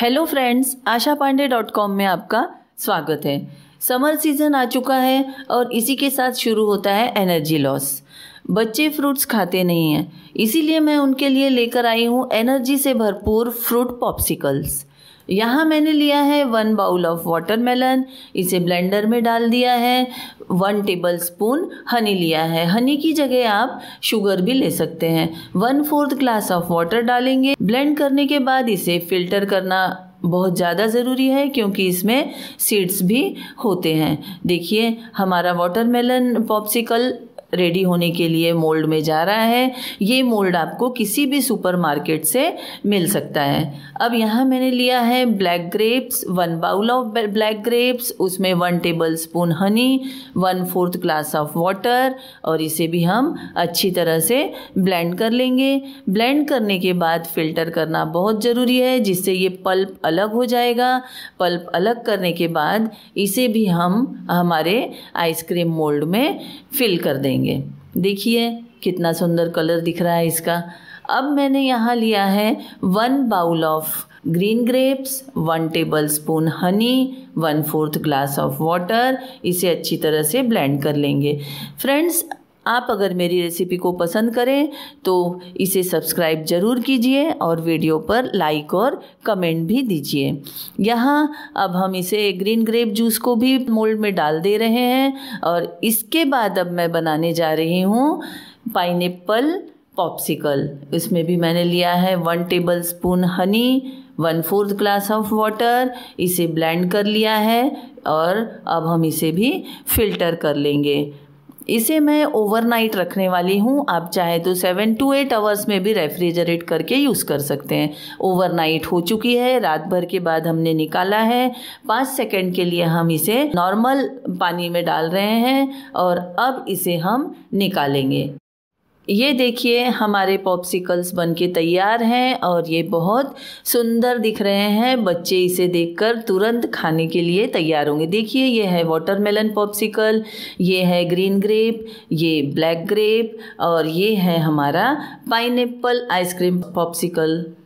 hello friends Asha Pandey dot com में आपका स्वागत है समर सीज़न आ चुका है और इसी के साथ शुरू होता है एनर्जी लॉस बच्चे फ्रूट्स खाते नहीं हैं इसीलिए मैं उनके लिए लेकर आई हूँ एनर्जी से भरपूर फ्रूट पॉप्सिकल्स यहाँ मैंने लिया है वन बाउल ऑफ मेलन इसे ब्लेंडर में डाल दिया है वन टेबल स्पून हनी लिया है हनी की जगह आप शुगर भी ले सकते हैं one fourth glass of water डालेंगे ब्लेंड करने के बाद इसे फिल्टर करना बहुत ज़्यादा ज़रूरी है क्योंकि इसमें सीड्स भी होते हैं देखिए हमारा वाटरमेलन पॉप्सिकल रेडी होने के लिए मोल्ड में जा रहा है ये मोल्ड आपको किसी भी सुपरमार्केट से मिल सकता है अब यहाँ मैंने लिया है black grapes one bowl of black grapes उसमें one tablespoon honey one fourth glass of water और इसे भी हम अच्छी तरह से ब्लेंड कर लेंगे ब्लेंड करने के बाद फ़िल्टर करना बहुत ज़रूरी है जिससे ये पल्प अलग हो जाएगा पल्प अलग करने के बाद इसे भी हम हमारे आइसक्रीम मोल्ड में फिल कर देंगे करेंगे देखिए कितना सुंदर कलर दिख रहा है इसका अब मैंने यहाँ लिया है one bowl of green grapes one tablespoon honey one fourth glass of water इसे अच्छी तरह से ब्लेंड कर लेंगे फ्रेंड्स आप अगर मेरी रेसिपी को पसंद करें तो इसे सब्सक्राइब ज़रूर कीजिए और वीडियो पर लाइक और कमेंट भी दीजिए यहाँ अब हम इसे ग्रीन ग्रेप जूस को भी मोल्ड में डाल दे रहे हैं और इसके बाद अब मैं बनाने जा रही हूँ पाइनएप्पल पॉप्सिकल इसमें भी मैंने लिया है one tablespoon honey one fourth glass of water इसे ब्लेंड कर लिया है और अब हम इसे भी फिल्टर कर लेंगे इसे मैं ओवरनाइट रखने वाली हूँ आप चाहे तो सेवन टू एट आवर्स में भी रेफ्रिजरेट करके यूज़ कर सकते हैं ओवरनाइट हो चुकी है रात भर के बाद हमने निकाला है पाँच सेकेंड के लिए हम इसे नॉर्मल पानी में डाल रहे हैं और अब इसे हम निकालेंगे ये देखिए हमारे पॉप्सिकल्स बन के तैयार हैं और ये बहुत सुंदर दिख रहे हैं बच्चे इसे देखकर तुरंत खाने के लिए तैयार होंगे देखिए ये है वाटरमेलन पॉप्सिकल ये है ग्रीन ग्रेप ये ब्लैक ग्रेप और ये है हमारा पाइनएप्पल आइसक्रीम पॉप्सिकल